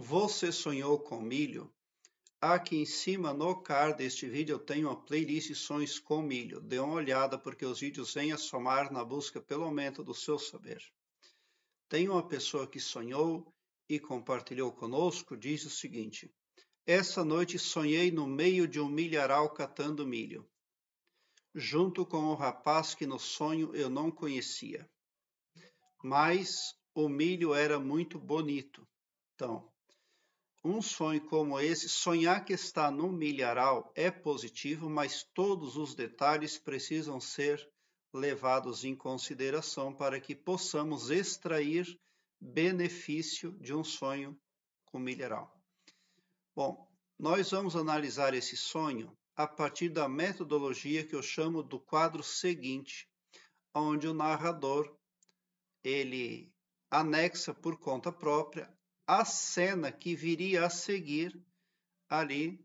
Você sonhou com milho? Aqui em cima no card deste vídeo eu tenho uma playlist Sonhos com Milho. Dê uma olhada porque os vídeos vêm a somar na busca pelo aumento do seu saber. Tem uma pessoa que sonhou e compartilhou conosco, diz o seguinte: Essa noite sonhei no meio de um milharal catando milho, junto com um rapaz que no sonho eu não conhecia. Mas o milho era muito bonito. Então, um sonho como esse, sonhar que está no milharal é positivo, mas todos os detalhes precisam ser levados em consideração para que possamos extrair benefício de um sonho com milharal. Bom, nós vamos analisar esse sonho a partir da metodologia que eu chamo do quadro seguinte, onde o narrador ele anexa por conta própria a cena que viria a seguir ali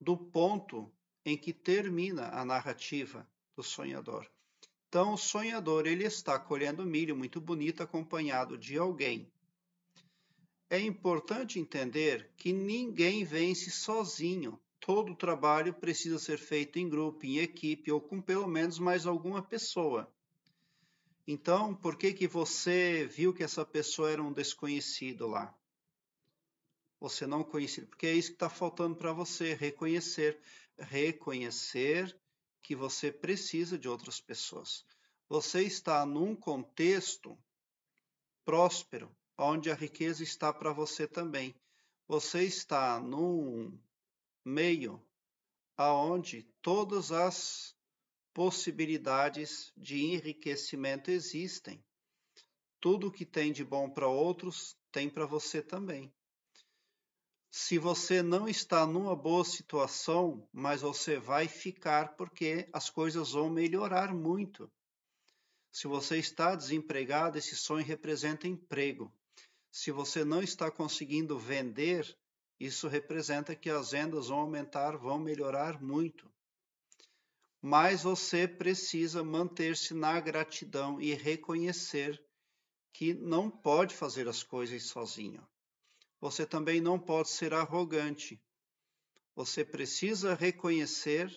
do ponto em que termina a narrativa do sonhador. Então, o sonhador ele está colhendo milho muito bonito acompanhado de alguém. É importante entender que ninguém vence sozinho. Todo trabalho precisa ser feito em grupo, em equipe ou com pelo menos mais alguma pessoa. Então, por que que você viu que essa pessoa era um desconhecido lá? Você não conhecia, porque é isso que está faltando para você, reconhecer. Reconhecer que você precisa de outras pessoas. Você está num contexto próspero, onde a riqueza está para você também. Você está num meio aonde todas as possibilidades de enriquecimento existem. Tudo que tem de bom para outros tem para você também. Se você não está numa boa situação, mas você vai ficar porque as coisas vão melhorar muito. Se você está desempregado, esse sonho representa emprego. Se você não está conseguindo vender, isso representa que as vendas vão aumentar, vão melhorar muito mas você precisa manter-se na gratidão e reconhecer que não pode fazer as coisas sozinho. Você também não pode ser arrogante. Você precisa reconhecer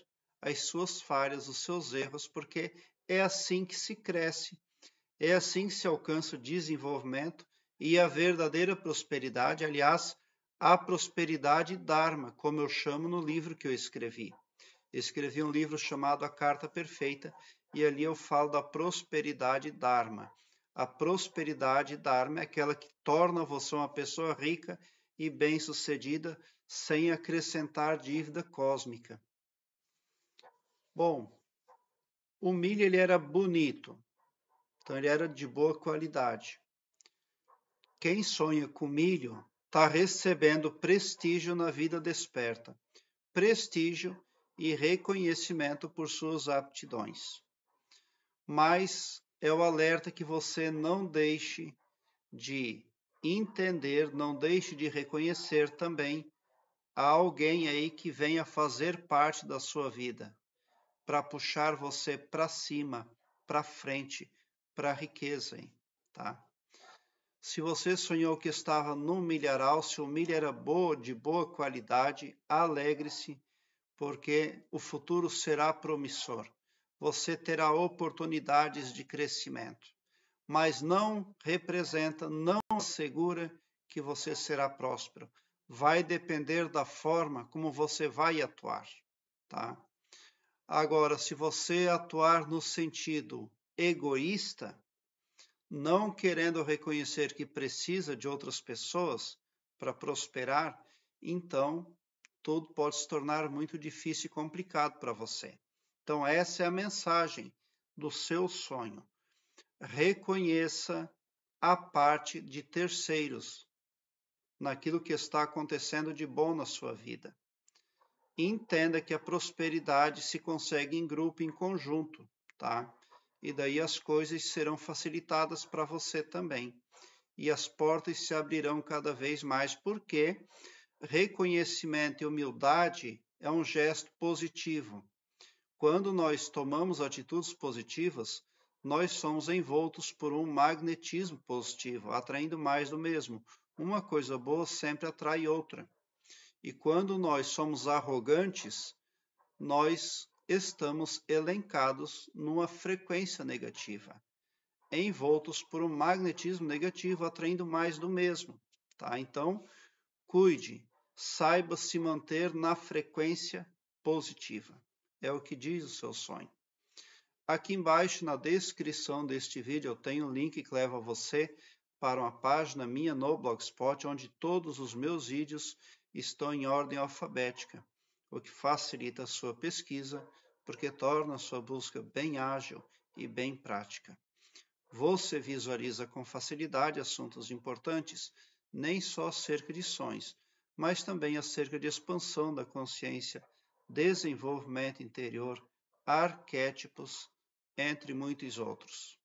as suas falhas, os seus erros, porque é assim que se cresce, é assim que se alcança o desenvolvimento e a verdadeira prosperidade. Aliás, a prosperidade Dharma, como eu chamo no livro que eu escrevi. Escrevi um livro chamado A Carta Perfeita e ali eu falo da prosperidade Dharma. A prosperidade Dharma é aquela que torna você uma pessoa rica e bem-sucedida sem acrescentar dívida cósmica. Bom, o milho ele era bonito, então ele era de boa qualidade. Quem sonha com milho está recebendo prestígio na vida desperta. Prestígio e reconhecimento por suas aptidões. Mas é o alerta que você não deixe de entender, não deixe de reconhecer também a alguém aí que venha fazer parte da sua vida, para puxar você para cima, para frente, para a riqueza, hein? tá? Se você sonhou que estava no milharal, se o milho era boa, de boa qualidade, alegre-se porque o futuro será promissor. Você terá oportunidades de crescimento, mas não representa, não assegura que você será próspero. Vai depender da forma como você vai atuar, tá? Agora, se você atuar no sentido egoísta, não querendo reconhecer que precisa de outras pessoas para prosperar, então tudo pode se tornar muito difícil e complicado para você. Então, essa é a mensagem do seu sonho. Reconheça a parte de terceiros naquilo que está acontecendo de bom na sua vida. Entenda que a prosperidade se consegue em grupo, em conjunto, tá? E daí as coisas serão facilitadas para você também. E as portas se abrirão cada vez mais, porque quê? Reconhecimento e humildade é um gesto positivo. Quando nós tomamos atitudes positivas, nós somos envoltos por um magnetismo positivo, atraindo mais do mesmo. Uma coisa boa sempre atrai outra. E quando nós somos arrogantes, nós estamos elencados numa frequência negativa, envoltos por um magnetismo negativo, atraindo mais do mesmo. Tá? Então, cuide, saiba se manter na frequência positiva. É o que diz o seu sonho. Aqui embaixo na descrição deste vídeo eu tenho um link que leva você para uma página minha no Blogspot onde todos os meus vídeos estão em ordem alfabética, o que facilita a sua pesquisa porque torna a sua busca bem ágil e bem prática. Você visualiza com facilidade assuntos importantes nem só acerca de sonhos, mas também acerca de expansão da consciência, desenvolvimento interior, arquétipos, entre muitos outros.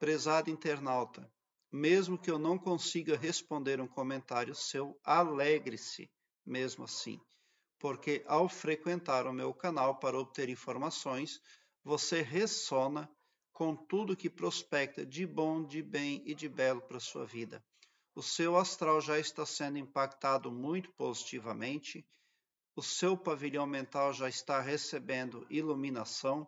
Prezado internauta, mesmo que eu não consiga responder um comentário seu, alegre-se mesmo assim, porque ao frequentar o meu canal para obter informações, você ressona com tudo que prospecta de bom, de bem e de belo para sua vida o seu astral já está sendo impactado muito positivamente, o seu pavilhão mental já está recebendo iluminação,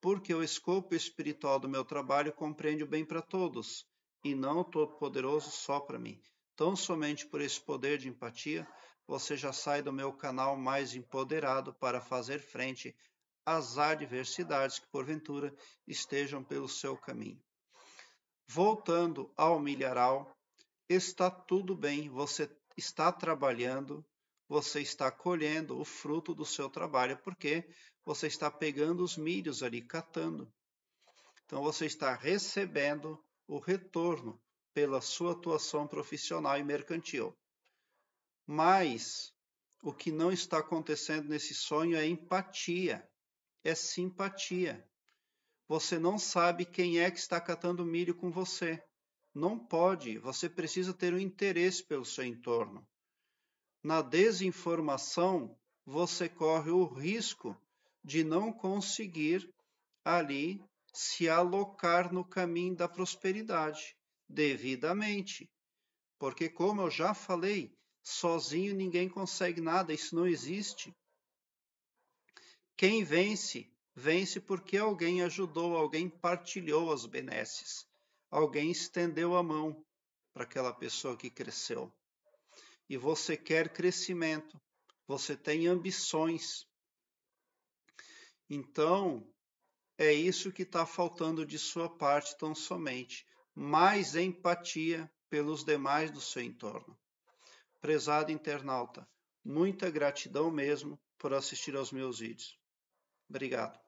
porque o escopo espiritual do meu trabalho compreende o bem para todos, e não o Todo-Poderoso só para mim. Tão somente por esse poder de empatia, você já sai do meu canal mais empoderado para fazer frente às adversidades que porventura estejam pelo seu caminho. Voltando ao milharal, está tudo bem, você está trabalhando, você está colhendo o fruto do seu trabalho, porque você está pegando os milhos ali, catando. Então você está recebendo o retorno pela sua atuação profissional e mercantil. Mas o que não está acontecendo nesse sonho é empatia, é simpatia. Você não sabe quem é que está catando milho com você. Não pode, você precisa ter um interesse pelo seu entorno. Na desinformação, você corre o risco de não conseguir ali se alocar no caminho da prosperidade devidamente. Porque, como eu já falei, sozinho ninguém consegue nada, isso não existe. Quem vence, vence porque alguém ajudou, alguém partilhou as benesses alguém estendeu a mão para aquela pessoa que cresceu. E você quer crescimento, você tem ambições. Então, é isso que está faltando de sua parte, tão somente. Mais empatia pelos demais do seu entorno. Prezado internauta, muita gratidão mesmo por assistir aos meus vídeos. Obrigado.